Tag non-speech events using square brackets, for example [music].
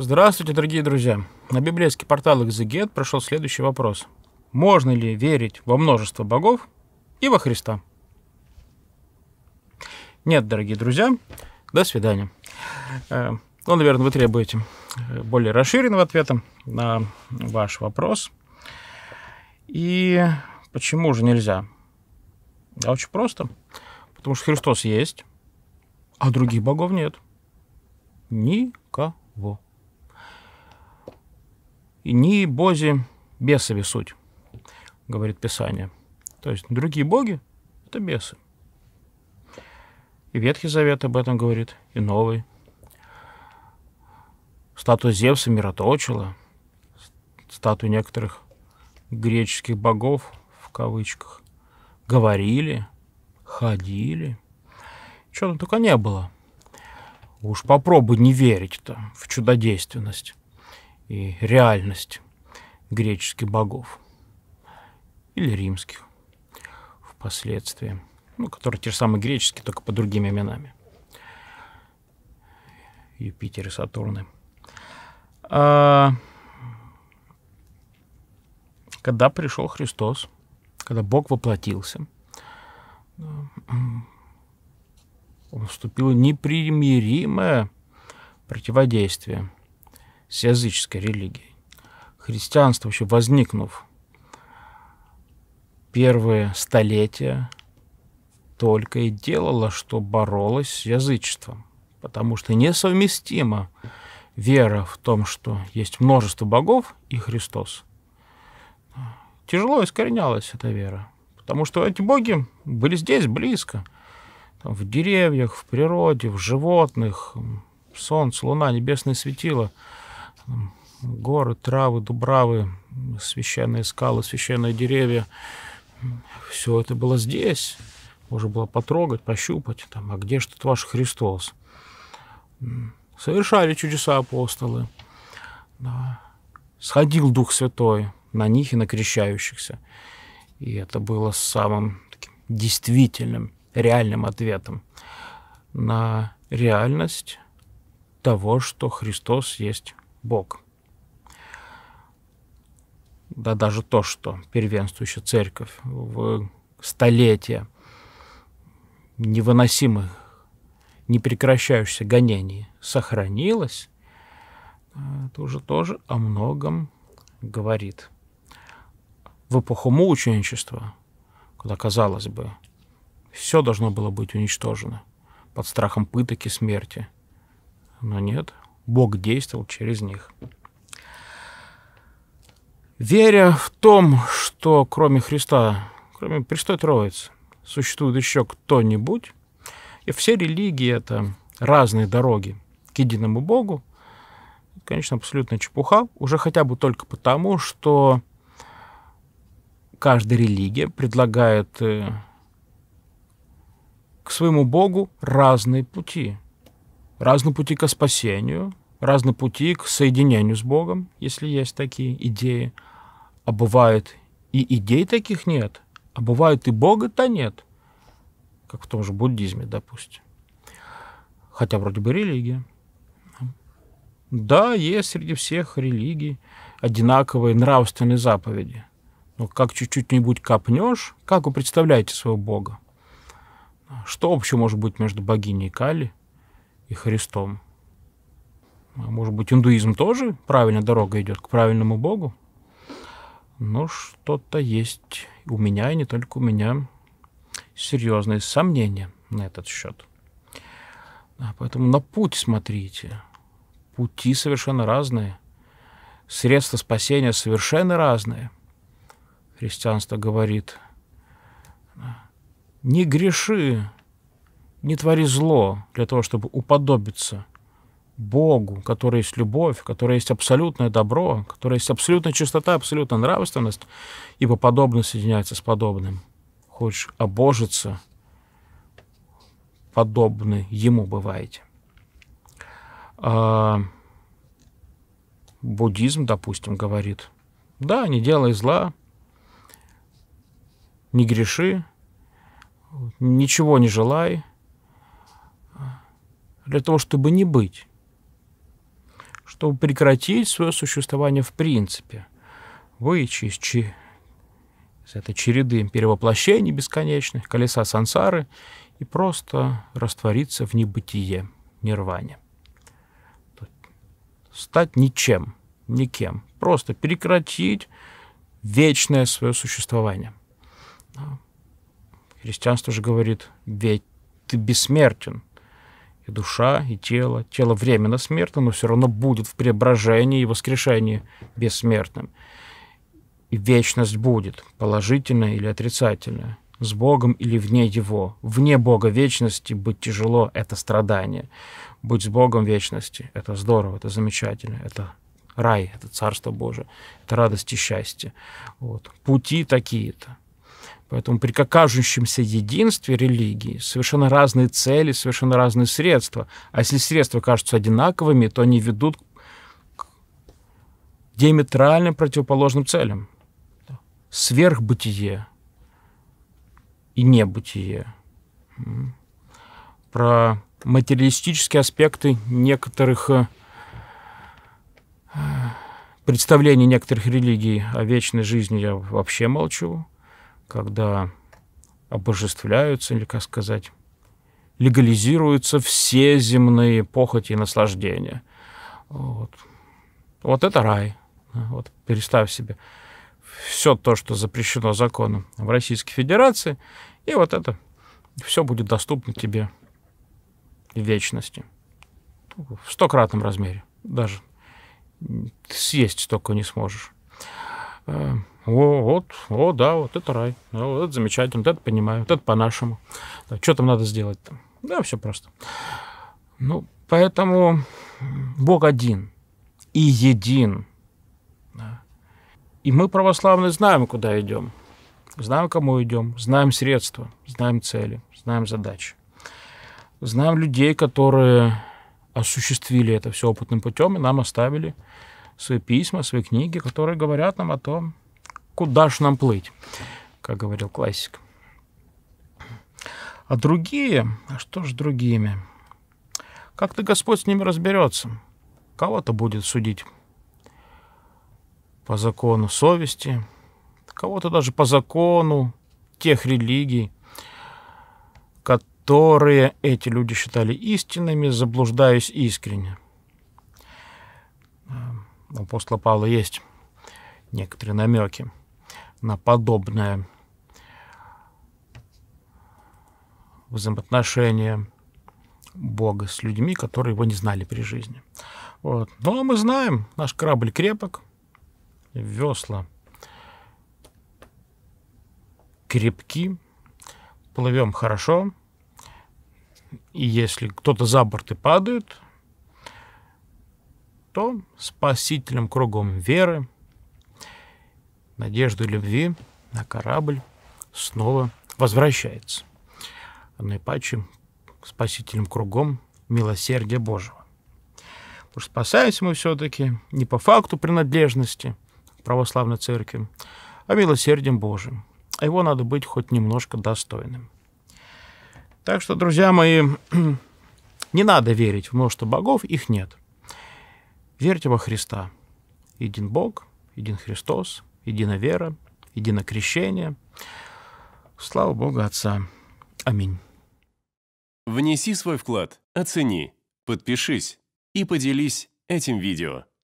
Здравствуйте, дорогие друзья! На библейский портал Exeget прошел следующий вопрос. Можно ли верить во множество богов и во Христа? Нет, дорогие друзья, до свидания. Э, ну, наверное, вы требуете э, более расширенного ответа на ваш вопрос. И почему же нельзя? Да очень просто. Потому что Христос есть, а других богов нет. Никого ни бози бесови суть, говорит Писание. То есть другие боги — это бесы. И Ветхий Завет об этом говорит, и Новый. Статуя Зевса мироточила, статуи некоторых греческих богов, в кавычках, говорили, ходили. Чего там только не было. Уж попробуй не верить-то в чудодейственность и реальность греческих богов или римских впоследствии, ну, которые те же самые греческие, только по другими именами. Юпитер и Сатурны. А, когда пришел Христос, когда Бог воплотился, он вступил в непримиримое противодействие с языческой религией. Христианство вообще возникнув первые столетия только и делало, что боролось с язычеством, потому что несовместима вера в том, что есть множество богов и Христос. Тяжело искоренялась эта вера, потому что эти боги были здесь близко, там, в деревьях, в природе, в животных, солнце, луна, небесное светило – горы, травы, дубравы, священные скалы, священные деревья. Все это было здесь. Можно было потрогать, пощупать. Там, а где же тут ваш Христос? Совершали чудеса апостолы. Да. Сходил Дух Святой на них и на крещающихся. И это было самым таким действительным, реальным ответом на реальность того, что Христос есть Бог. Да даже то, что первенствующая церковь в столетия невыносимых, непрекращающихся гонений сохранилась, это уже тоже о многом говорит. В эпоху мученичества, куда, казалось бы, все должно было быть уничтожено под страхом пыток и смерти. Но нет, Бог действовал через них. Веря в том, что кроме Христа, кроме Престой Троицы, существует еще кто-нибудь, и все религии — это разные дороги к единому Богу, конечно, абсолютно чепуха, уже хотя бы только потому, что каждая религия предлагает э, к своему Богу разные пути. Разные пути к спасению, разные пути к соединению с Богом, если есть такие идеи. А бывает и идей таких нет, а бывает и Бога-то нет, как в том же буддизме, допустим. Хотя вроде бы религия. Да, есть среди всех религий одинаковые нравственные заповеди. Но как чуть-чуть-нибудь копнешь, как вы представляете своего Бога? Что общего может быть между богиней Кали и Христом? А может быть, индуизм тоже правильная дорога идет к правильному Богу? Но ну, что-то есть у меня, и не только у меня, серьезные сомнения на этот счет. А поэтому на путь смотрите. Пути совершенно разные. Средства спасения совершенно разные. Христианство говорит, не греши, не твори зло для того, чтобы уподобиться – Богу, который есть любовь, который есть абсолютное добро, который есть абсолютная чистота, абсолютная нравственность, ибо подобное соединяется с подобным. Хочешь обожиться, подобны ему бываете. А буддизм, допустим, говорит, да, не делай зла, не греши, ничего не желай, для того, чтобы не быть чтобы прекратить свое существование в принципе, выйти из, че... из этой череды перевоплощений бесконечных, колеса сансары и просто раствориться в небытие, нирване. Стать ничем, никем. Просто прекратить вечное свое существование. Ну, христианство же говорит, ведь ты бессмертен и душа, и тело. Тело временно смертно, но все равно будет в преображении и воскрешении бессмертным. И вечность будет, положительная или отрицательная, с Богом или вне Его. Вне Бога вечности быть тяжело — это страдание. Быть с Богом вечности — это здорово, это замечательно, это рай, это Царство Божие, это радость и счастье. Вот. Пути такие-то. Поэтому при кажущемся единстве религии совершенно разные цели, совершенно разные средства. А если средства кажутся одинаковыми, то они ведут к диаметрально противоположным целям. Сверхбытие и небытие. Про материалистические аспекты некоторых э, представлений некоторых религий о вечной жизни я вообще молчу когда обожествляются, или как сказать, легализируются все земные похоти и наслаждения. Вот, вот это рай. Вот переставь себе все то, что запрещено законом в Российской Федерации, и вот это все будет доступно тебе в вечности. В стократном размере даже. Съесть столько не сможешь. Э, о, вот, о, да, вот это рай. Да, вот это замечательно, вот это понимаю, вот это по-нашему. Да, что там надо сделать -то? Да, все просто. Ну, поэтому Бог один и един. Да. И мы, православные, знаем, куда идем. Знаем, кому идем, знаем средства, знаем цели, знаем задачи. Знаем людей, которые осуществили это все опытным путем и нам оставили свои письма, свои книги, которые говорят нам о том, куда ж нам плыть, как говорил классик. А другие, а что ж другими? Как-то Господь с ними разберется. Кого-то будет судить по закону совести, кого-то даже по закону тех религий, которые эти люди считали истинными, заблуждаясь искренне у апостола Павла есть некоторые намеки на подобное взаимоотношение Бога с людьми, которые его не знали при жизни. Вот. Ну, а мы знаем, наш корабль крепок, весла крепки, плывем хорошо, и если кто-то за борт и падает, то спасителем кругом веры, надежды любви на корабль снова возвращается. Наипаче спасителем кругом милосердия Божьего. Потому что спасаемся мы все-таки не по факту принадлежности к православной церкви, а милосердием Божьим. А его надо быть хоть немножко достойным. Так что, друзья мои, [clears throat] не надо верить в множество богов, их нет – Верьте во Христа. Един Бог, един Христос, едина вера, едино крещение. Слава Богу Отца. Аминь. Внеси свой вклад, оцени, подпишись и поделись этим видео.